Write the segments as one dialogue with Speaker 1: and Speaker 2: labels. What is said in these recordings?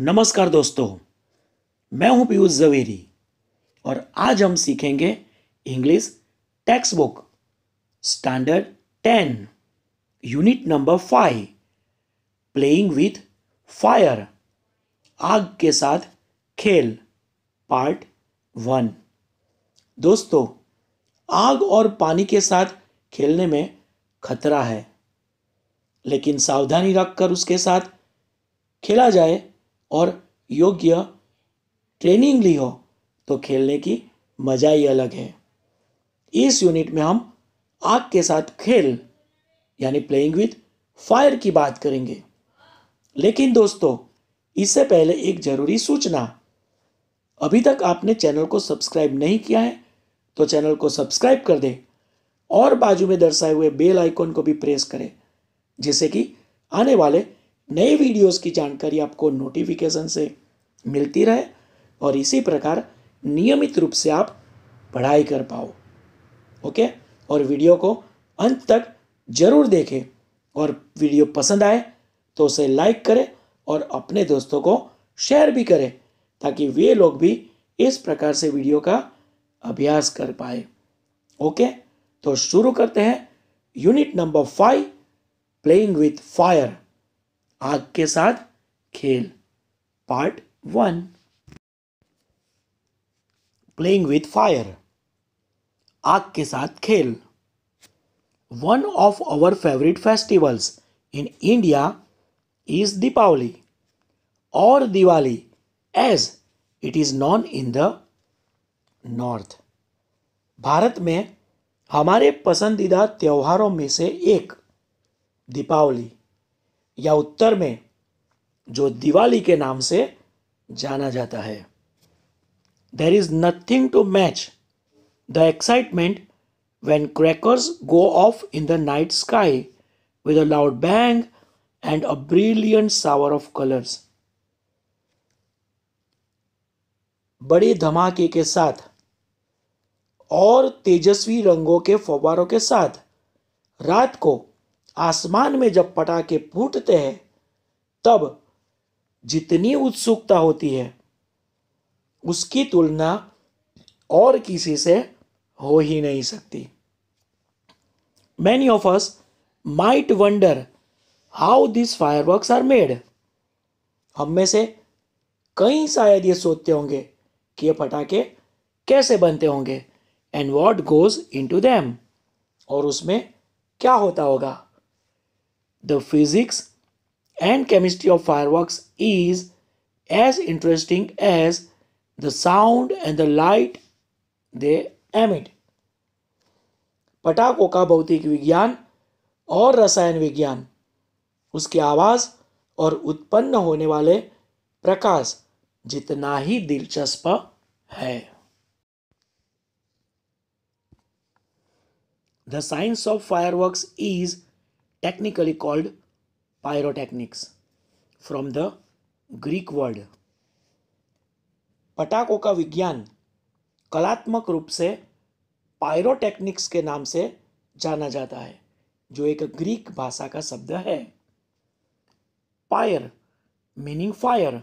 Speaker 1: नमस्कार दोस्तों मैं हूं पीयूष जवेरी और आज हम सीखेंगे English textbook standard ten unit number five playing with fire आग के साथ खेल पार्ट वन दोस्तों आग और पानी के साथ खेलने में खतरा है लेकिन सावधानी रखकर उसके साथ खेला जाए और योग्य ट्रेनिंग ली हो तो खेलने की मज़ा ही अलग है इस यूनिट में हम आग के साथ खेल यानी प्लेइंग विथ फायर की बात करेंगे लेकिन दोस्तों इससे पहले एक ज़रूरी सूचना अभी तक आपने चैनल को सब्सक्राइब नहीं किया है तो चैनल को सब्सक्राइब कर दें और बाजू में दर्शाए हुए बेल आइकॉन को भी प्रेस करें जिससे कि आने वाले नए वीडियोस की जानकारी आपको नोटिफिकेशन से मिलती रहे और इसी प्रकार नियमित रूप से आप पढ़ाई कर पाओ ओके और वीडियो को अंत तक जरूर देखें और वीडियो पसंद आए तो उसे लाइक करें और अपने दोस्तों को शेयर भी करें ताकि वे लोग भी इस प्रकार से वीडियो का अभ्यास कर पाए ओके तो शुरू करते हैं unit number five playing with fire आग के साथ खेल part one playing with fire आग के साथ खेल one of our favourite festivals in India is Deepavali और Diwali as it is known in the north Bharat में हमारे पसंदीदा त्योहारों में से एक दीपावली या उत्तर में जो दिवाली के नाम से जाना जाता है there is nothing to match the excitement when crackers go off in the night sky with a loud bang and a brilliant shower of colours बड़ी धमाके के साथ और तेजस्वी रंगों के फवारों के साथ रात को आसमान में जब पटाखे फूटते हैं तब जितनी उत्सुकता होती है उसकी तुलना और किसी से हो ही नहीं सकती many of us might wonder how this fireworks are made हम में से कई शायद ये सोचते होंगे कि ये पटाखे कैसे बनते होंगे and what goes into them और उसमें क्या होता होगा the physics and chemistry of fireworks is as interesting as the sound and the light they emit. पटाखों का भौतिक विज्ञान और रसायन विज्ञान उसकी आवाज़ और उत्पन्न होने वाले प्रकाश जितना ही दिलचस्प है the science of fireworks is technically called pyrotechnics from the Greek word. पटाखों का विज्ञान कलात्मक रूप से पायरोटेक्निक्स के नाम से जाना जाता है जो एक ग्रीक भाषा का शब्द है pyr meaning fire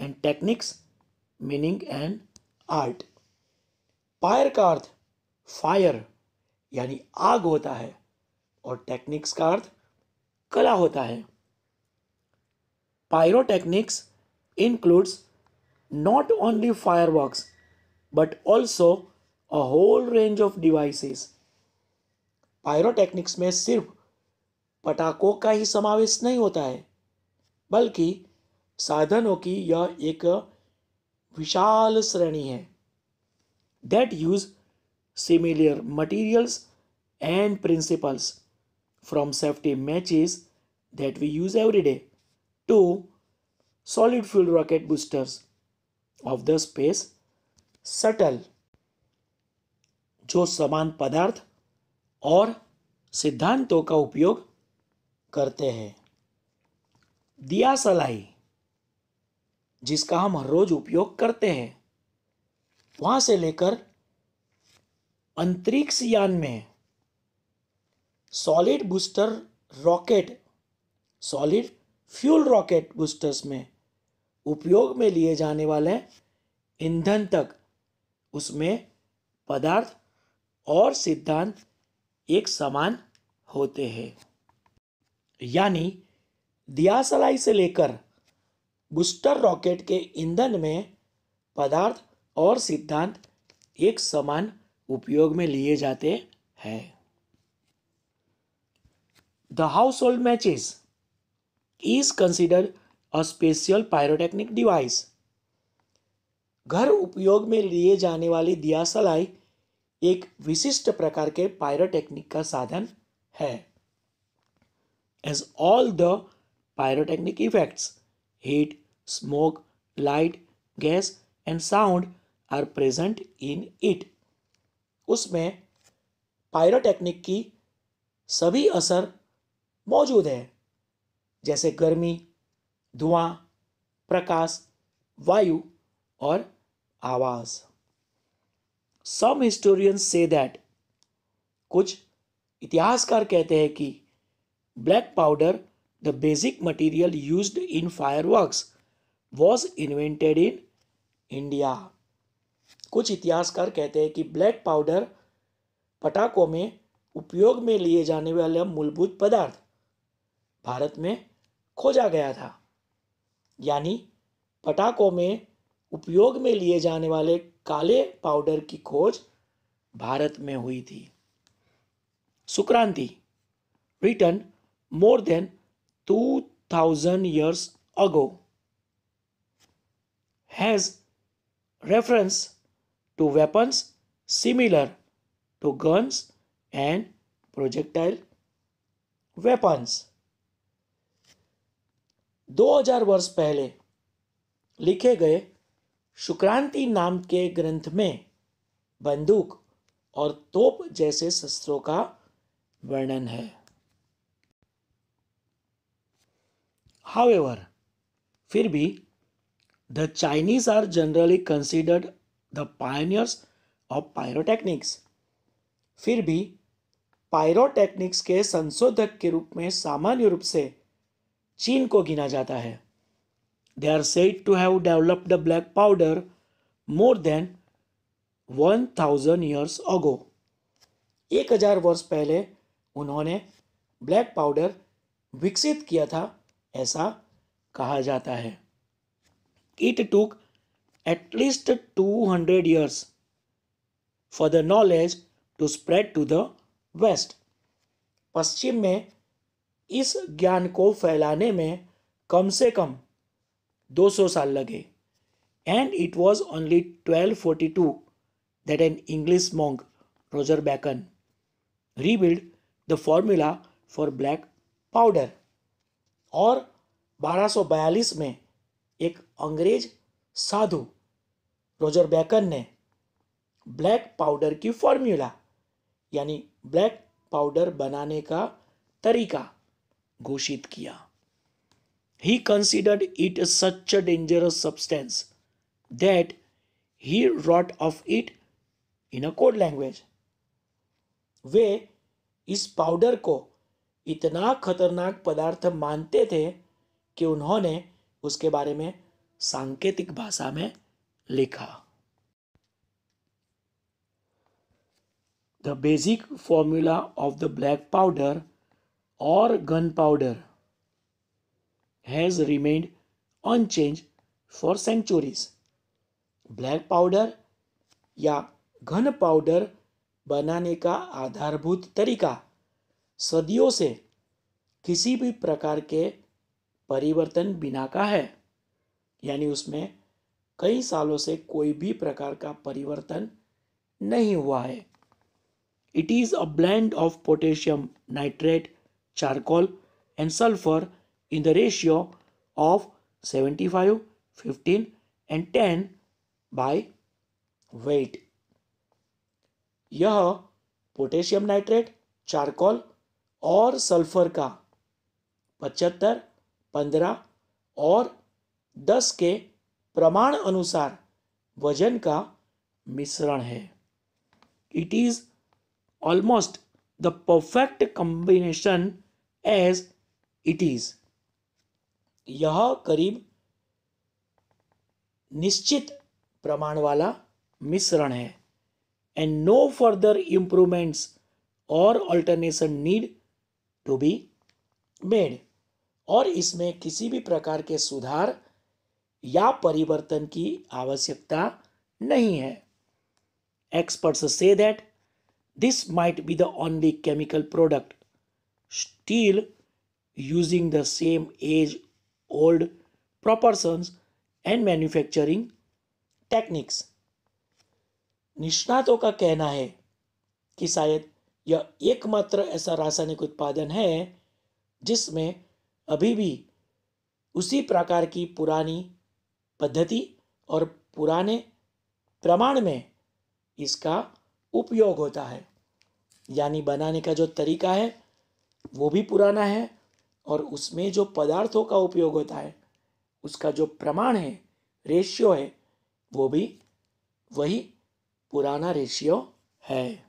Speaker 1: and technics meaning and art pyr का अर्थ फायर यानी आग होता है और टेक्निक्स का अर्थ कला होता है pyrotechnics includes not only fireworks but also a whole range of devices pyrotechnics में सिर्फ पटाखों का ही समावेश नहीं होता है बल्कि साधनों की यह एक विशाल श्रेणी है that use similar materials and principles from safety matches that we use every day to solid fuel rocket boosters of the space shuttle जो समान पदार्थ और सिद्धांतों का उपयोग करते हैं दिया सलाई जिसका हम हर रोज उपयोग करते हैं वहां से लेकर अंतरिक्ष यान में solid booster rocket solid fuel rocket boosters में उपयोग में लिए जाने वाले ईंधन तक उसमें पदार्थ और सिद्धांत एक समान होते हैं यानी दियासलाई से लेकर बूस्टर रॉकेट के ईंधन में पदार्थ और सिद्धांत एक समान उपयोग में लिए जाते हैं The household matches is considered a special pyrotechnic device. घर उपयोग में लिए जाने वाली दिया सलाई एक विशिष्ट प्रकार के पायरोटेक्निक का साधन है as all the pyrotechnic effects heat smoke light gas and sound are present in it उसमें पायरोटेक्निक की सभी असर मौजूद है जैसे गर्मी धुआं प्रकाश वायु और आवाज सम हिस्टोरियंस से दैट कुछ इतिहासकार कहते हैं कि black powder the basic material used in fireworks was invented in India कुछ इतिहासकार कहते हैं कि ब्लैक पाउडर पटाखों में उपयोग में लिए जाने वाले मूलभूत पदार्थ भारत में खोजा गया था यानी पटाखों में उपयोग में लिए जाने वाले काले पाउडर की खोज भारत में हुई थी Shukraniti written more than two thousand years ago has reference to weapons similar to guns and projectile weapons 2000 वर्ष पहले लिखे गए शुक्रांति नाम के ग्रंथ में बंदूक और तोप जैसे शस्त्रों का वर्णन है हावेवर फिर भी the Chinese are generally considered the pioneers of pyrotechnics फिर भी पायरोटेक्निक्स के संशोधक के रूप में सामान्य रूप से चीन को गिना जाता है they are said to have developed the black powder more than one thousand years ago एक हजार वर्ष पहले उन्होंने ब्लैक पाउडर विकसित किया था ऐसा कहा जाता है it took at least two hundred years for the knowledge to spread to the west पश्चिम में इस ज्ञान को फैलाने में कम से कम 200 साल लगे and it was only 1242 that an English monk Roger Bacon rebuild the formula for black powder और 1242 में एक अंग्रेज साधु रोजर बैकन ने ब्लैक पाउडर की फॉर्मूला यानी ब्लैक पाउडर बनाने का तरीका घोषित किया he considered it such a dangerous substance that he wrote of it in a code language वे इस पाउडर को इतना खतरनाक पदार्थ मानते थे कि उन्होंने उसके बारे में सांकेतिक भाषा में लिखा the basic formula of the black powder or gunpowder has remained unchanged for centuries. Black powder या घन पाउडर बनाने का आधारभूत तरीका सदियों से किसी भी प्रकार के परिवर्तन बिना का है यानी उसमें कई सालों से कोई भी प्रकार का परिवर्तन नहीं हुआ है it is a blend of potassium nitrate charcoal and sulfur in the ratio of 75, 15 and 10 by weight. यह पोटेशियम नाइट्रेट चारकोल और सल्फर का पचहत्तर पंद्रह और दस के प्रमाण अनुसार वजन का मिश्रण है it is almost the perfect combination as it is यह करीब निश्चित प्रमाण वाला मिश्रण है and no further improvements or alteration need to be made और इसमें किसी भी प्रकार के सुधार या परिवर्तन की आवश्यकता नहीं है एक्सपर्ट्स से that this might be the only chemical product still using the same age old proportions and manufacturing techniques निष्णातों का कहना है कि शायद यह एकमात्र ऐसा रासायनिक उत्पादन है जिसमें अभी भी उसी प्रकार की पुरानी पद्धति और पुराने प्रमाण में इसका उपयोग होता है यानी बनाने का जो तरीका है वो भी पुराना है और उसमें जो पदार्थों का उपयोग होता है उसका जो प्रमाण है रेशियो है वो भी वही पुराना रेशियो है